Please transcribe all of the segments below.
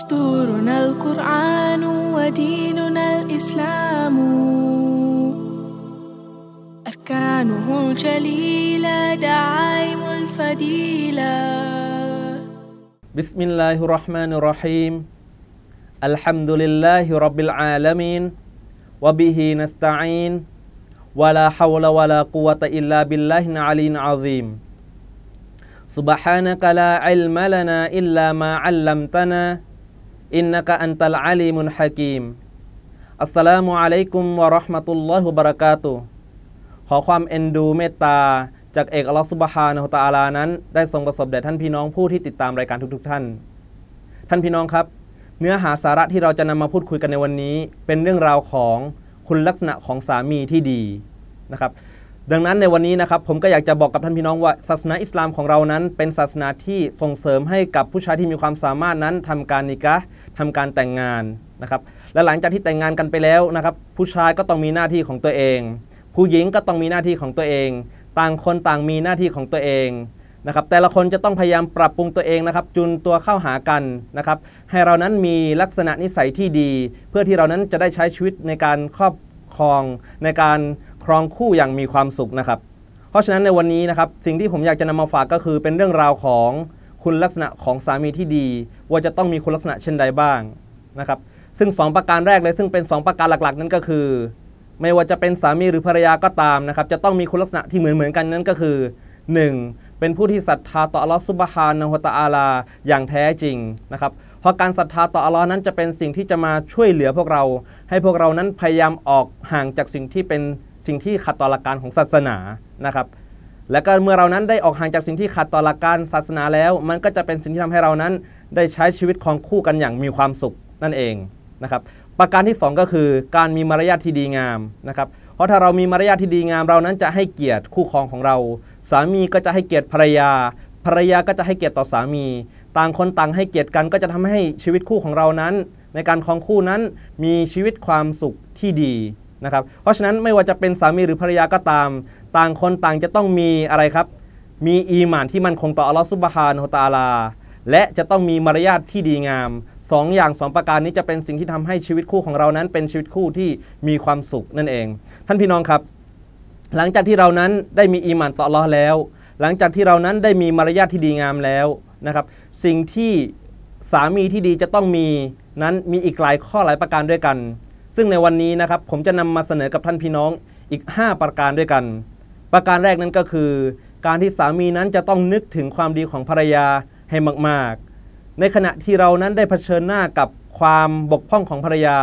دستورنا القرآن وديننا الإسلام أركانه الجليلة دعائم الفديلة بسم الله الرحمن الرحيم الحمد لله رب العالمين وبه نستعين ولا حول ولا قوة إلا بالله العلي العظيم سبحانك لا علم لنا إلا ما علمتنا อินนักอันตัลอาลีมุนฮะกีมอัสสลามุอะลัยกุมวะราะห์มะตุลลอฮุบะเราะกาตุขอความเอ็นดูเมตตา จากเอกอัลลอฮฺสุบฮานะฮุตาลา นั้น ได้ทรงประสบแด่ท่านพี่น้องผู้ที่ติดตามรายการทุก ๆท่าน ท่านพี่น้องครับ เนื้อหาสาระที่เราจะนำมาพูดคุยกันในวันนี้ เป็นเรื่องราวของคุณลักษณะของสามีที่ดีนะครับดังนั้นในวันนี้นะครับผมก็อยากจะบอกกับท่านพี่น้องว่าศาสนาอิสลามของเรานั้นเป็นศาสนาที่ส่งเสริมให้กับผู้ชาย ที่มีความสามารถนั้นทำการนิกะทำการแต่งงานนะครับและหลังจากที่แต่งงานกันไปแล้วนะครับผู้ชายก็ต้องมีหน้าที่ของตัวเอง ผู้หญิงก็ต้องมีหน้าที่ของตัวเอง ต่างคนต่างมีหน้าที่ของตัวเองนะครับแต่ละคนจะต้องพยายามปรับปรุงตัวเองนะครับจุนตัวเข้าหากันนะครับให้เรานั้นมีลักษณะนิสัยที่ดี เพื่อที่เรานั้นจะได้ใช้ชีวิตในการครอบครองในการครองคู่อย่างมีความสุขนะครับ เพราะฉะนั้นในวันนี้นะครับ สิ่งที่ผมอยากจะนำมาฝากก็คือเป็นเรื่องราวของคุณลักษณะของสามีที่ดี ว่าจะต้องมีคุณลักษณะเช่นใดบ้างนะครับ ซึ่ง 2 ประการแรกเลยซึ่งเป็น 2 ประการหลักๆนั้นก็คือ ไม่ว่าจะเป็นสามีหรือภรรยาก็ตามนะครับจะต้องมีคุณลักษณะที่เหมือนเหมือนกันนั้นก็คือ 1. เป็นผู้ที่ศรัทธาต่ออัลลอฮฺซุบฮานะฮุตะอาลาอย่างแท้จริงนะครับ เพราะการศรัทธาต่ออัลลอฮ์นั้น จะเป็นสิ่งที่จะมาช่วยเหลือพวกเรา ให้พวกเรานั้นพยายามออกห่างจากสิ่งที่เป็นสิ่งที่ขัดต่อหลักการของศาสนานะครับ และก็เมื่อเรานั้นได้ออกห่างจากสิ่งที่ขัดต่อหลักการศาสนาแล้ว มันก็จะเป็นสิ่งที่ทำให้เรานั้นได้ใช้ชีวิตของคู่กันอย่างมีความสุขนั่นเองนะครับ ประการที่ 2 ก็คือการมีมารยาทที่ดีงามนะครับ เพราะถ้าเรามีมารยาทที่ดีงามเรานั้นจะให้เกียรติคู่ครองของเรา สามีก็จะให้เกียรติภรรยา ภรรยาก็จะให้เกียรติต่อสามี ต่างคนต่างให้เกียรติกันก็จะทำให้ชีวิตคู่ของเรานั้น ในการครองคู่นั้นมีชีวิตความสุขที่ดีนะครับเพราะฉะนั้นไม่ว่าจะเป็นสามีหรือภรรยาก็ตาม ต่างคนต่างจะต้องมีอะไรครับ มี อีหมาน ที่มันคงต่ออัลลอฮฺซุบฮานะฮุตาลา และจะต้องมีมารยาทที่ดีงาม2ออย่าง2ประการนี้จะเป็นสิ่งที่ทำให้ชีวิตคู่ของเรานั้นเป็นชีวิตคู่ที่มีความสุขนั่นเอง ท่านพี่น้องครับ หลังจากที่เรานั้นได้มีอีหมานต่ออัลลอฮ์แล้ว หลังจากที่เรานั้นได้มีมารยาทที่ดีงามแล้วนะครับ สิ่งที่สามีที่ดีจะต้องมีนั้นมีอีกหลายข้อหลายประการด้วยกันซึ่งในวันนี้นะครับผมจะนำมาเสนอกับท่านพี่น้องอีก 5 ประการด้วยกัน ประการแรกนั้นก็คือการที่สามีนั้นจะต้องนึกถึงความดีของภรรยาให้มากๆ ในขณะที่เรานั้นได้เผชิญหน้ากับความบกพร่องของภรรยา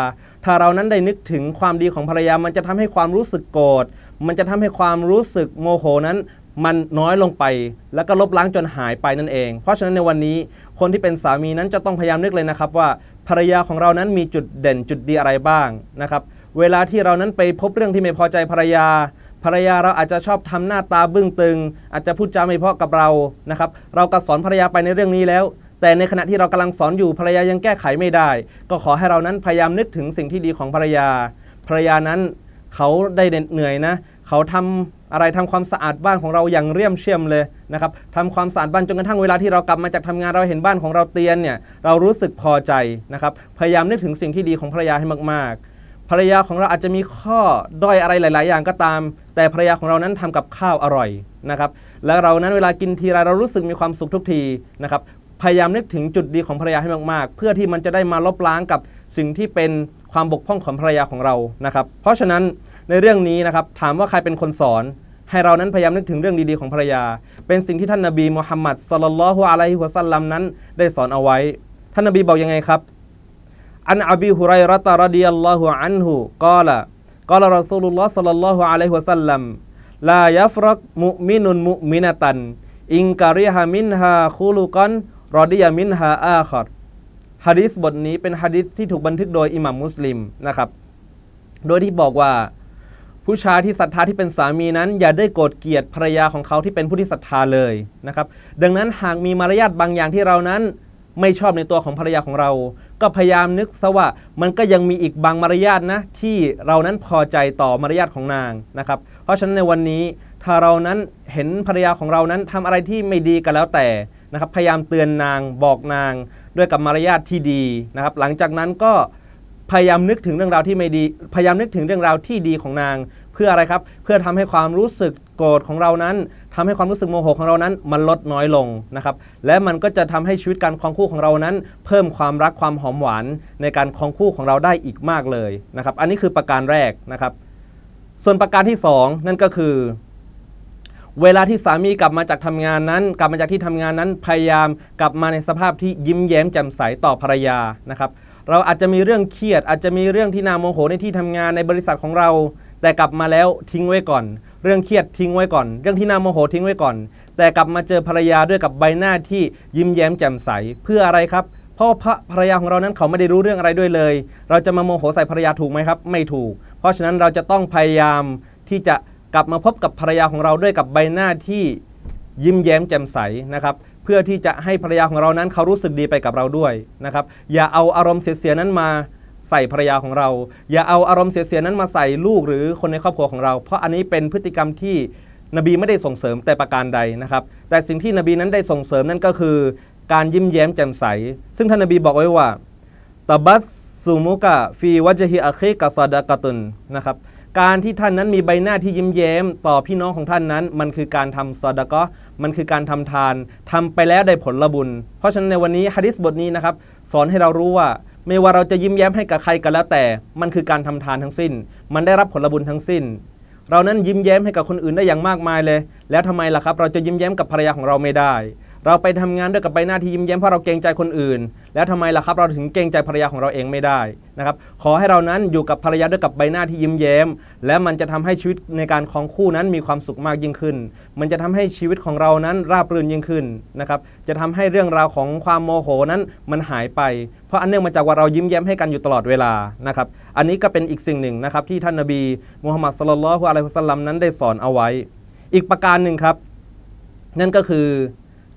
ถ้าเรานั้นได้นึกถึงความดีของภรรยา มันจะทำให้ความรู้สึกโกรธมันจะทำให้ความรู้สึกโมโหนั้นมันน้อยลงไปแล้วก็ลบล้างจนหายไปนั่นเอง เพราะฉะนั้นในวันนี้คนที่เป็นสามีนั้นจะต้องพยายามนึกเลยนะครับว่าภรรยาของเรานั้นมีจุดเด่นจุดดีอะไรบ้างนะครับเวลาที่เรานั้นไปพบเรื่องที่ไม่พอใจภรรยาภรรยาเราอาจจะชอบทำหน้าตาบึ้งตึง อาจจะพูดจาไม่เพาะกับเรานะครับ เราก็สอนภรรยาไปในเรื่องนี้แล้ว แต่ในขณะที่เรากำลังสอนอยู่ภรรยายังแก้ไขไม่ได้ ก็ขอให้เรานั้นพยายามนึกถึงสิ่งที่ดีของภรรยาภรรยานั้นเขาได้เหนื่อยนะเขาทำอะไรทำความสะอาดบ้านของเราอย่างเรียมเชี่ยมเลยนะครับทำความสะอาดบ้านจนกระทั่งเวลาที่เรากลับมาจากทำงานเราเห็นบ้านของเราเตียนเนี่ยเรารู้สึกพอใจนะครับ พยายามนึกถึงสิ่งที่ดีของภรรยาให้มากๆภรรยาของเราอาจจะมีข้อด้อยอะไรหลาย ๆ อย่างก็ตาม แต่ภรรยาของเรานั้นทำกับข้าวอร่อยนะครับ และเรานั้นเวลากินทีไรเรารู้สึกมีความสุขทุกทีนะครับ พยายามนึกถึงจุดดีของภรรยาให้มาก ๆ เพื่อที่มันจะได้มาลบล้างกับสิ่งที่เป็นความบกพร่องของภรรยาของเรานะครับ เพราะฉะนั้นในเรื่องนี้นะครับถามว่าใครเป็นคนสอนให้เรานั้นพยายามนึกถึงเรื่องดีๆของภรรยา เป็นสิ่งที่ท่านนาบีมูฮัมมัดสลลัลฮุอะลัยฮิวะสัลลัมนั้นได้สอนเอาไว้ ท่านนาบีบอกยังไงครับ อันอบีฮุไรรัตะรดิยัลลอฮุอันฮุกอละกอละรอซูลุลลอฮ์สลลัลฮุอะลัยฮิวะสัลลัมลายัฟรักมุมินุนมุมินตันอิงการิฮามินฮาคูลุกันรอดิยามินฮาอาคอดฮะดิษบทนี้เป็นฮะดิษที่ถูกบันทึกโดยอิหม่ามมุสลิมนะครับโดยที่บอกว่าผู้ชายที่ศรัทธาที่เป็นสามีนั้นอย่าได้โกรธเกลียดภรรยาของเขาที่เป็นผู้ที่ศรัทธาเลยนะครับ ดังนั้นหากมีมารยาทบางอย่างที่เรานั้นไม่ชอบในตัวของภรรยาของเรา ก็พยายามนึกซะว่ามันก็ยังมีอีกบางมารยาทนะที่เรานั้นพอใจต่อมารยาทของนางนะครับ เพราะฉะนั้นในวันนี้ถ้าเรานั้นเห็นภรรยาของเรานั้นทำอะไรที่ไม่ดีกันแล้วแต่นะครับพยายามเตือนนางบอกนางด้วยกับมารยาทที่ดีนะครับหลังจากนั้นก็พยายามนึกถึงเรื่องราวที่ไม่ดี พยายามนึกถึงเรื่องราวที่ดีของนางเพื่ออะไรครับ เพื่อทำให้ความรู้สึกโกรธของเรานั้น ทำให้ความรู้สึกโมโหของเรานั้น มันลดน้อยลงนะครับ และมันก็จะทำให้ชีวิตการคลองคู่ของเรานั้น เพิ่มความรักความหอมหวานในการคลองคู่ของเราได้อีกมากเลยนะครับ อันนี้คือประการแรกนะครับ ส่วนประการที่ 2 นั่นก็คือ เวลาที่สามีกลับมาจากทำงานนั้น กลับมาจากที่ทำงานนั้น พยายามกลับมาในสภาพที่ยิ้มแย้มแจ่มใสต่อภรรยานะครับเราอาจจะมีเรื่องเครียดอาจจะมีเรื่องที่นาโมโหในที่ทำงานในบริษัทของเรา แต่กลับมาแล้วทิ้งไว้ก่อน เรื่องเครียดทิ้งไว้ก่อน เรื่องที่นาโมโหทิ้งไว้ก่อน แต่กลับมาเจอภรรยาด้วยกับใบหน้าที่ยิ้มแย้มแจ่มใสเพื่ออะไรครับเพราะภรรยาของเรานั้นเขาไม่ได้รู้เรื่องอะไรด้วยเลย เราจะมาโมโหใส่ภรรยาถูกไหมครับ ไม่ถูก เพราะฉะนั้นเราจะต้องพยายามที่จะกลับมาพบกับภรรยาของเราด้วยกับใบหน้าที่ยิ้มแย้มแจ่มใสนะครับพื่อที่จะให้ภรรยาของเรานั้นเขารู้สึกดีไปกับเราด้วยนะครับ อย่าเอาอารมณ์เสียๆนั้นมาใส่ภรรยาของเรา อย่าเอาอารมณ์เสียๆนั้นมาใส่ลูก หรือคนในครอบครัวของเรา เพราะอันนี้เป็นพฤติกรรมที่นบีไม่ได้ส่งเสริมแต่ประการใดนะครับ แต่สิ่งที่นบีนั้นได้ส่งเสริมนั่นก็คือการยิ้มแย้มแจ่มใส ซึ่งท่านนบีบอกไว้ว่าตบัสซูมุกะฟีวัจฮิอะคีกะซาดะกะตุนนะครับการที่ท่านนั้นมีใบหน้าที่ยิ้มแย้มต่อพี่น้องของท่านนั้น มันคือการทำซอดะก็มันคือการทำทานทำไปแล้วได้ผลลบุญ เพราะฉะนั้นในวันนี้ฮะดิษบทนี้นะครับ สอนให้เรารู้ว่าไม่ว่าเราจะยิ้มแย้มให้กับใครก็แล้วแต่ มันคือการทำทานทั้งสิ้น มันได้รับผลบุญทั้งสิ้น เรานั้นยิ้มแย้มให้กับคนอื่นได้อย่างมากมายเลย แล้วทำไมล่ะครับ เราจะยิ้มแย้มกับภรรยาของเราไม่ได้เราไปทำงานด้วยกับใบหน้าที่ยิ้มแย้มเพราะเราเกรงใจคนอื่น แล้วทำไมล่ะครับ เราถึงเกรงใจภรรยาของเราเองไม่ได้นะครับ ขอให้เรานั้นอยู่กับภรรยาด้วยกับใบหน้าที่ยิ้มแย้ม และมันจะทำให้ชีวิตในการของคู่นั้นมีความสุขมากยิ่งขึ้น มันจะทำให้ชีวิตของเรานั้นราบรื่นยิ่งขึ้นนะครับ จะทำให้เรื่องราวของความโมโหนั้นมันหายไป เพราะอันเนื่องมาจากว่าเรายิ้มแย้มให้กันอยู่ตลอดเวลานะครับ อันนี้ก็เป็นอีกสิ่งหนึ่งนะครับที่ท่านนบีมูฮัมมัดสุลลัลฮุอะลัยฮุสซลัมนั้น ได้สอนเอาไว้ อีกประการหนึ่งครับนั่นก็คือ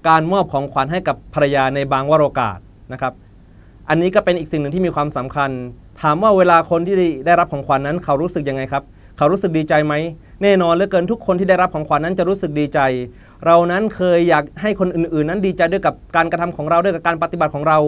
การมอบของขวัญให้กับภรรยาในบางวโรกาสนะครับ อันนี้ก็เป็นอีกสิ่งหนึ่งที่มีความสำคัญ ถามว่าเวลาคนที่ได้รับของขวัญนนั้นเขารู้สึกยังไงครับ เขารู้สึกดีใจไหม แน่นอนเหลือเกินทุกคนที่ได้รับของขวัญนนั้นจะรู้สึกดีใจ เรานั้นเคยอยากให้คนอื่นๆ นั้นดีใจด้วยกับการกระทำของเราด้วยกับการปฏิบัติของเรา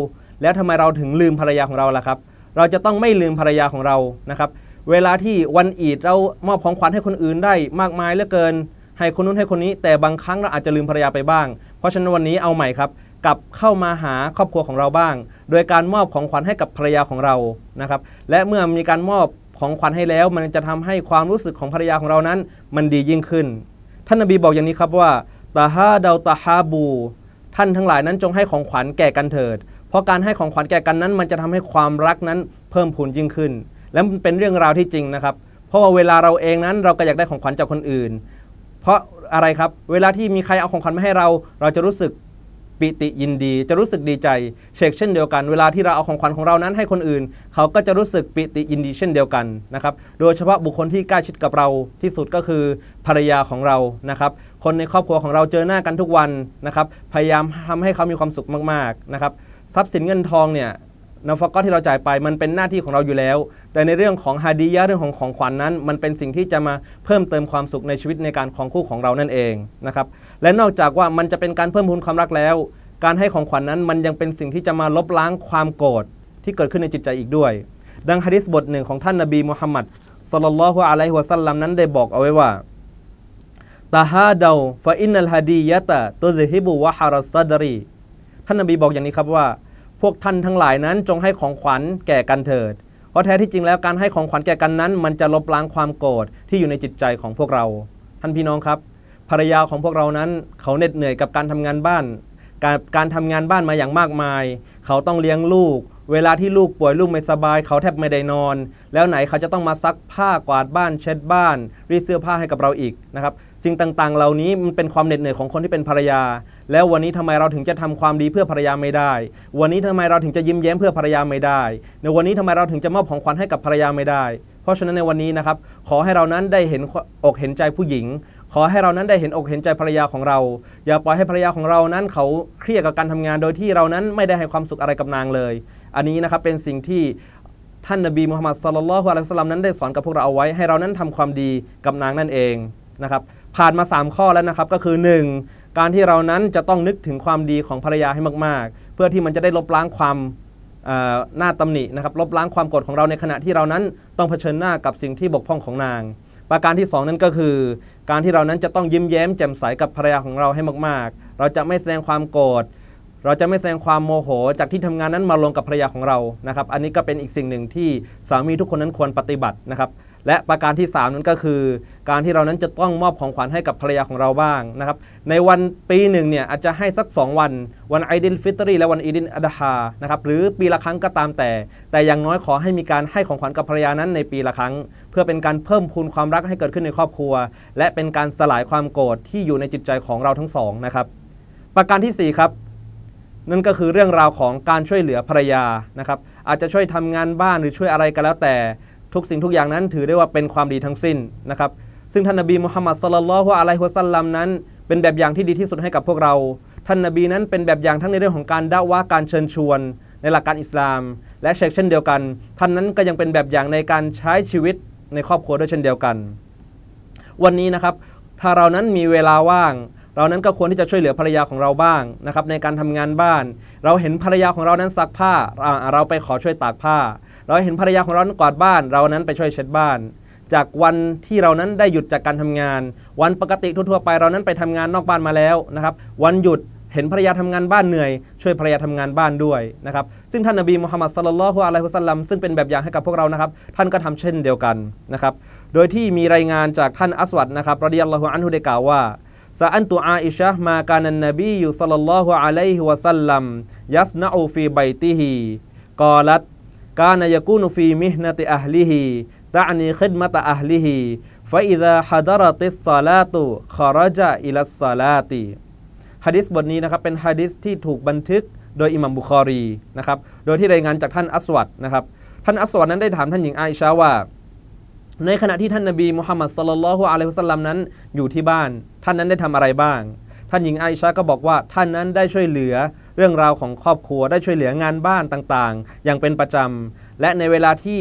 แล้วทำไมเราถึงลืมภรรยาของเราล่ะครับ เราจะต้องไม่ลืมภรรยาของเรานะครับ เวลาที่วันอีดเรามอบของขวัญให้คนอื่นได้มากมายเหลือเกิน ให้คนนู้นให้คนนี้ แต่บางครั้งเราอาจจะลืมภรรยาไปบ้างเพราะฉะนั้นวันนี้เอาใหม่ครับกลับเข้ามาหาครอบครัวของเราบ้าง โดยการมอบของขวัญให้กับภรรยาของเรานะครับ และเมื่อมีการมอบของขวัญให้แล้วมันจะทำให้ความรู้สึกของภรรยาของเรานั้นมันดียิ่งขึ้นท่านนบีบอกอย่างนี้ครับว่าตาฮาดาตาฮาบูท่านทั้งหลายนั้นจงให้ของขวัญแก่กันเถิด เพราะการให้ของขวัญแก่กันนั้น มันจะทำให้ความรักนั้นเพิ่มพูนยิ่งขึ้น และมันเป็นเรื่องราวที่จริงนะครับ เพราะว่าเวลาเราเองนั้นเราก็อยากได้ของขวัญจากคนอื่น เพราะอะไรครับ เวลาที่มีใครเอาของขวัญมาให้เรา เราจะรู้สึกปิติยินดีจะรู้สึกดีใจเชเช่นเดียวกัน เวลาที่เราเอาของขวัญของเรานั้น ให้คนอื่น เขาก็จะรู้สึกปิติยินดีเช่นเดียวกันนะครับโดยเฉพาะบุคคลที่ใกล้ชิดกับเราที่สุดก็คือภรรยาของเรานะครับ คนในครอบครัวของเราเจอหน้ากันทุกวันนะครับ พยายามทำให้เขามีความสุขมากๆนะครับทรัพย์สินเงินทองเนี่ยนฟะก็ที่เราจ่ายไปมันเป็นหน้าที่ของเราอยู่แล้ว แต่ในเรื่องของฮาดียะเรื่องของของขวัญนนั้นมันเป็นสิ่งที่จะมาเพิ่มเติมความสุขในชีวิตในการของคู่ของเรานั่นเองนะครับและนอกจากว่ามันจะเป็นการเพิ่มพูนความรักแล้ว การให้ของขวัญนนั้นมันยังเป็นสิ่งที่จะมาลบล้างความโกรธที่เกิดขึ้นในจิตใจอีกด้วย ดังฮะดิษบทหนึ่งของท่านนบีมุฮัมมัดสลลัลฮุอะลัยฮุสัลลัมนั้นได้บอกเอาไว้ว่าตาฮาเดาฟาอินนัลฮาดียะตะตุซิฮิบุวะฮารัสซาดรีท่านนบีบอกอย่างนี้ครับว่าพวกท่านทั้งหลายนั้นจงให้ของขวัญแก่กันเถิด เพราะแท้ที่จริงแล้วการให้ของขวัญแก่กันนั้น มันจะลบล้างความโกรธที่อยู่ในจิตใจของพวกเรา ท่านพี่น้องครับ ภรรยาของพวกเรานั้น เขาเหน็ดเหนื่อยกับการทำงานบ้าน การการทำงานบ้านมาอย่างมากมาย เขาต้องเลี้ยงลูกเวลาที่ลูกป่วยลูกไม่สบายเขาแทบไม่ได้นอน แล้วไหนเขาจะต้องมาซักผ้ากวาดบ้านเช็ดบ้านรีดเสื้อผ้าให้กับเราอีกนะครับสิ่งต่างๆ เหล่านี้มันเป็นความเหน็ดเหนื่อยของคนที่เป็นภรรยา แล้ววันนี้ทำไมเราถึงจะทำความดีเพื่อภรรยาไม่ได้ วันนี้ทำไมเราถึงจะยิ้มแย้มเพื่อภรรยาไม่ได้ ในวันนี้ทำไมเราถึงจะมอบของขวัญให้กับภรรยาไม่ได้ เพราะฉะนั้นในวันนี้นะครับขอให้เรานั้นได้เห็นอกเห็นใจผู้หญิง ขอให้เรานั้นได้เห็นอกเห็นใจภรรยาของเรา อย่าปล่อยให้ภรรยาของเรานั้นเขาเครียดกับการทำงานโดยที่เรานั้นไม่ได้ให้ความสุขอะไรกับนางเลยอันนี้นะครับ เป็นสิ่งที่ท่านนบีมุฮัมมัดสลลัลฮุอะลัยฮิสลามนั้นได้สอนกับ พวก เรา เอาไว้ให้เรานั้นทำความดีกับนางนั่นเองนะครับผ่านมา 3 ข้อ แล้วนะครับ ก็คือ 1. การที่เรานั้นจะต้องนึกถึงความดีของภรรยาให้มาก ๆ เพื่อที่มันจะได้ลบล้างความหน้าตำหนินะครับลบล้างความโกรธของเราในขณะที่เรานั้นต้องเผชิญหน้ากับสิ่งที่บกพร่องของนางประการที่ 2 นั้นก็คือ การที่เรานั้นจะต้องยิ้มแย้มแจ่มใสกับภรรยาของเราให้มากๆ เราจะไม่แสดงความโกรธเราจะไม่แสดงความโมโหจากที่ทำงานนั้นมาลงกับภรรยาของเรา นะครับ อันนี้ก็เป็นอีกสิ่งหนึ่งที่สามีทุกคนนั้นควรปฏิบัตินะครับ และประการที่ 3 นั้นก็คือการที่เรานั้นจะต้องมอบของขวัญให้กับภรรยาของเราบ้างนะครับ ในวันปีหนึ่งเนี่ยอาจจะให้สัก 2 วัน วันไอดินฟิตรีและวันอีดินอัดฮานะครับ หรือปีละครั้งก็ตามแต่ แต่อย่างน้อยขอให้มีการให้ของขวัญกับภรรยานั้นในปีละครั้ง เพื่อเป็นการเพิ่มพูนความรักให้เกิดขึ้นในครอบครัว และเป็นการสลายความโกรธที่อยู่ในจิตใจของเราทั้งสองนะครับประการที่ 4 ครับนั่นก็คือเรื่องราวของการช่วยเหลือภรรยานะครับอาจจะช่วยทำงานบ้านหรือช่วยอะไรก็แล้วแต่ ทุกสิ่งทุกอย่างนั้นถือได้ว่าเป็นความดีทั้งสิ้นนะครับซึ่งท่านนบีมุฮัมมัดสลลัลฮุอะลัยฮุสัลลัมนั้นเป็นแบบอย่างที่ดีที่สุดให้กับพวกเรา ท่านนบีนั้นเป็นแบบอย่างทั้งในเรื่องของการด่าว่าการเชิญชวน ในหลักการอิสลาม และเชกเช่นเดียวกัน ท่านนั้นก็ยังเป็นแบบอย่างในการใช้ชีวิตในครอบครัวด้วยเช่นเดียวกัน วันนี้นะครับถ้าเรานั้นมีเวลาว่างเรานั้นก็ควรที่จะช่วยเหลือภรรยาของเราบ้างนะครับในการทำงานบ้าน เราเห็นภรรยาของเรานั้นซักผ้า เราไปขอช่วยตากผ้า เราเห็นภรรยาของเรานั้นกวาดบ้าน เรานั้นไปช่วยเช็ดบ้าน จากวันที่เรานั้นได้หยุดจากการทำงาน วันปกติทั่วๆ ไปเรานั้นไปทำงานนอกบ้านมาแล้วนะครับ วันหยุดเห็นภรรยาทำงานบ้านเหนื่อย ช่วยภรรยาทำงานบ้านด้วยนะครับ ซึ่งท่านนบีมุฮัมมัดสลลัลฮุอะลัยฮุสัลลัมซึ่งเป็นแบบอย่างให้กับพวกเรานะครับ ท่านก็ทำเช่นเดียวกันนะครับ โดยที่มีรายงานจากท่านอัสวัดนะครับรดิยัลลอฮุอันฮุเดกาวว่าซาอันตุอาอิชะมากานันนบีอยู่สัลลัลลอฮุอะลัยฮิวะสัลลัมยัสนาอูฟีไบติฮีกอลัตกานยกูนฟีมิหนติอัลลิฮีตะนีขิดมะตอัลลิฮีฟาอิดะฮัดรติสซาลาตุขารจาอิลัสซาลาตีฮะดิษบทนี้นะครับเป็นฮะดิษที่ถูกบันทึกโดยอิหมัมบุคอรีนะครับโดยที่รายงานจากท่านอัสวัดนะครับท่านอัสวัดนั้นได้ถามท่านหญิงอาอิชาว่าในขณะที่ท่านนบีมุฮัมมัดสลลัลฮุอะลัยฮุสลัมนั้นอยู่ที่บ้าน ท่านนั้นได้ทำอะไรบ้างท่านหญิงไอชาก็บอกว่าท่านนั้นได้ช่วยเหลือเรื่องราวของครอบครัว ได้ช่วยเหลืองานบ้านต่าง ๆ อย่าง เป็นประจำ และในเวลาที่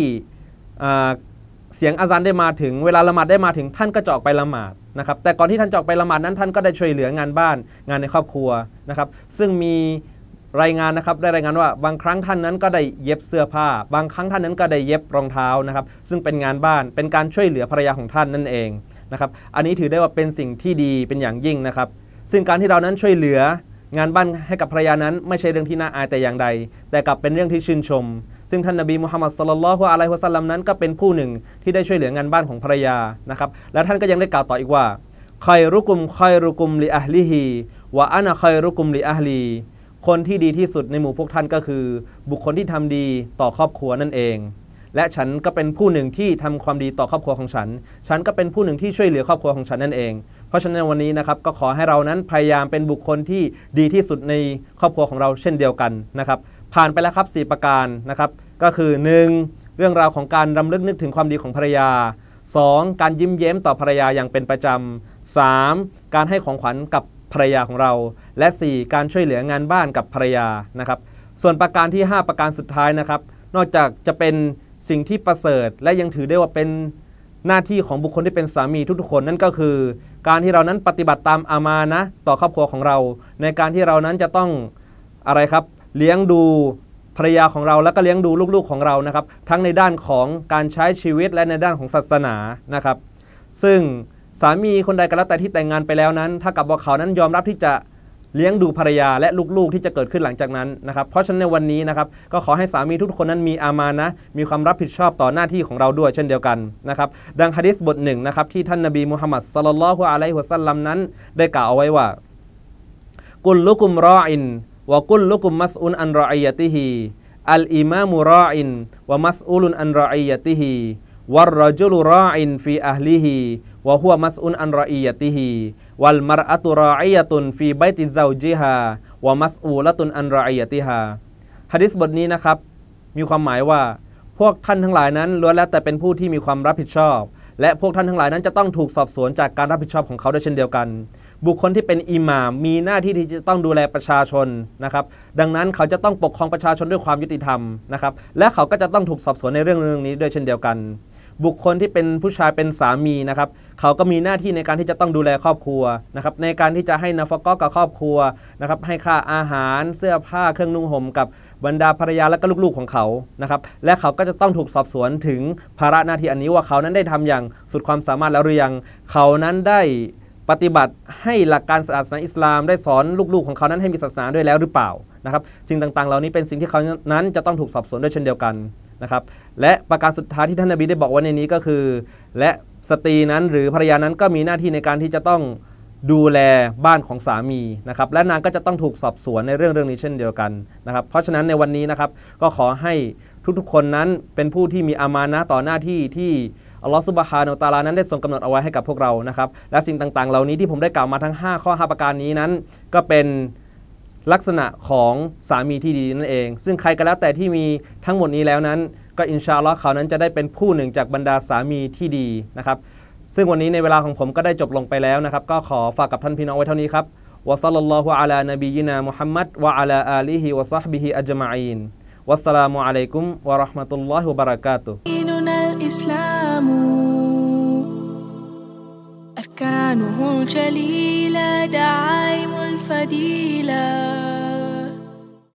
เสียงอาซานได้มาถึง เวลาละหมาดได้มาถึงท่านก็จะอกไปละหมาดนะครับแต่ก่อนที่ท่านจะอกไปละหมาดนั้นท่านก็ได้ช่วยเหลืองานบ้านงานในครอบครัวนะครับซึ่งมีรายงานนะครับได้รายงานว่าบางครั้งท่านนั้นก็ได้เย็บเสื้อผ้าบางครั้งท่านนั้นก็ได้เย็บรองเท้านะครับซึ่งเป็นงานบ้านเป็นการช่วยเหลือภรรยาของท่านนั่นเองนะครับอันนี้ถือได้ว่าเป็นสิ่งที่ดีเป็นอย่างยิ่งนะครับซึ่งการที่เรานั้นช่วยเหลือ งานบ้านให้กับภรรยานั้น ไม่ใช่เรื่องที่น่าอายแต่อย่างใด แต่กลับเป็นเรื่องที่ชื่นชมซึ่งท่านนบีมุฮัมมัดสุลลัลฮุอะลัยฮุสลัมนั้นก็เป็นผู้หนึ่งที่ได้ช่วยเหลืองานบ้านของภรรยานะครับและท่านก็ยังได้กล่าวต่ออีกว่าครรุกุมครรุกุมลีอัลลีฮีวะอานะครรุกุมลีอัลลีคนที่ดีที่สุดในหมู่พวกท่านก็คือ บุคคลที่ทำดีต่อครอบครัวนั่นเอง และฉันก็เป็นผู้หนึ่งที่ทำความดีต่อครอบครัวของฉัน ฉันก็เป็นผู้หนึ่งที่ช่วยเหลือครอบครัวของฉันนั่นเอง เพราะฉะนั้นวันนี้นะครับก็ขอให้เรานั้นพยายามเป็นบุคคลที่ดีที่สุดในครอบครัวของเราเช่นเดียวกันนะครับผ่านไปแล้วครับ 4 ประการนะครับก็คือ 1. เรื่องราวของการรำลึกนึกถึงความดีของภรรยา 2. การยิ้มเย้มต่อภรรยาอย่างเป็นประจำ 3. การให้ของขวัญกับภรรยาของเราและ 4 การช่วยเหลืองานบ้านกับภรรยานะครับ ส่วนประการที่ 5 ประการสุดท้ายนะครับ นอกจากจะเป็นสิ่งที่ประเสริฐ และยังถือได้ว่าเป็นหน้าที่ของบุคคลที่เป็นสามีทุกๆคนนั่นก็คือ การที่เรานั้นปฏิบัติตามอามานะต่อครอบครัวของเรา ในการที่เรานั้นจะต้องอะไรครับ เลี้ยงดูภรรยาของเราแล้วก็เลี้ยงดูลูกๆของเรานะครับ ทั้งในด้านของการใช้ชีวิตและในด้านของศาสนานะครับ ซึ่งสามีคนใดก็แล้วแต่ที่แต่งงานไปแล้วนั้น ถ้ากับว่าเขานั้นยอมรับที่จะเลี้ยงดูภรรยาและ ลูกๆ ที่จะเกิดขึ้นหลังจากนั้น นะ ครับ เพราะฉะนั้นในวันนี้ นะ ครับ ก็ขอให้สามีทุกคนนั้นมีอามานะ มีความรับผิดชอบต่อหน้าที่ของเราด้วย เช่นเดียวกันนะครับดังฮะดิษบทหนึ่งนะครับที่ท่านนบีมุฮัมมัดสลลัลฮุอะลัยฮุสัลลัมนั้นได้กล่าวเอาไว้ว่ากุลลุกุมรออินวะกุลลุกุมมัสอุนอันรออียติฮีอัลอิมามุรออินวะมัสอุลุนอันรออียติฮีวรรจุลุรออินฟีอัลลิฮีวะฮัวมัสอุนอันรอียติฮีวัลมารอตุรออียตุนฟีไบติซาวจิฮาวะมัสอูละตุนอันรออียติฮาฮะดิษบทนี้นะครับ มีความหมายว่าพวกท่านทั้งหลายนั้นล้วนแล้วแต่เป็นผู้ที่มีความรับผิดชอบ และพวกท่านทั้งหลายนั้นจะต้องถูกสอบสวนจากการรับผิดชอบของเขาด้วยเช่นเดียวกัน บุคคลที่เป็นอิหม่ามมีหน้าที่ที่จะต้องดูแลประชาชนนะครับดังนั้นเขาจะต้องปกครองประชาชนด้วยความยุติธรรมนะครับและเขาก็จะต้องถูกสอบสวนในเรื่องเรื่องนี้ด้วยเช่นเดียวกันบุคคลที่เป็นผู้ชายเป็นสามีนะครับเขาก็มีหน้าที่ในการที่จะต้องดูแลครอบครัวนะครับในการที่จะให้นาฟกอกับครอบครัวนะครับให้ค่าอาหารเสื้อผ้าเครื่องนุ่งห่มกับบรรดาภรรยาและก็ลูกๆของเขานะครับและเขาก็จะต้องถูกสอบสวนถึงภาระหน้าที่อันนี้ว่าเขานั้นได้ทำอย่างสุดความสามารถแล้วหรือยังเขานั้นได้ปฏิบัติให้หลักการศาสนาอิสลามได้สอนลูกๆของเขานั้นให้มีศาสนาด้วยแล้วหรือเปล่านะครับสิ่งต่างๆ เหล่านี้เป็นสิ่งที่เขานั้นจะต้องถูกสอบสวนด้วยเช่นเดียวกันนะครับและประการสุดท้ายที่ท่านนบีได้บอกไว้ในนี้ก็คือ และสตรีนั้นหรือภรรยานั้นก็มีหน้าที่ในการที่จะต้องดูแลบ้านของสามีนะครับและนางก็จะต้องถูกสอบสวนในเรื่องเรื่องนี้เช่นเดียวกันนะครับเพราะฉะนั้นในวันนี้นะครับก็ขอให้ทุกๆคนนั้นเป็นผู้ที่มีอามานะต่อหน้าที่ที่อัลลอฮฺสุบฮานุตาลานั้นได้ทรงกำหนดเอาไว้ให้กับพวกเรานะครับและสิ่งต่างๆ เหล่านี้ที่ผมได้กล่าวมาทั้ง5ข้อ5ประการนี้นั้น ก็เป็นลักษณะของสามีที่ดีนั่นเอง ซึ่งใครก็แล้วแต่ที่มีทั้งหมดนี้แล้วนั้นก็อินชาอัลลอฮ์เขานั้นจะได้เป็นผู้หนึ่งจากบรรดาสามีที่ดีนะครับซึ่งวันนี้ในเวลาของผมก็ได้จบลงไปแล้วนะครับ ก็ขอฝากกับท่านพี่น้องไว้เท่านี้ครับวะซัลลัลลอฮุอะลานบียินามุฮัมมัด วะอะลาอาลีฮิวะซัฮบิฮิอัจมาอีนวัสสลามุอะลัยกุมวะราะห์มะตุลลอฮิวะบะเราะกาตุฮ์ الإسلام أركانه الجليلة دعائم الفديلة